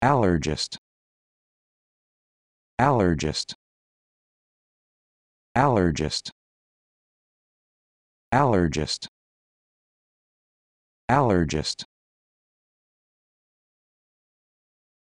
allergist allergist allergist allergist allergist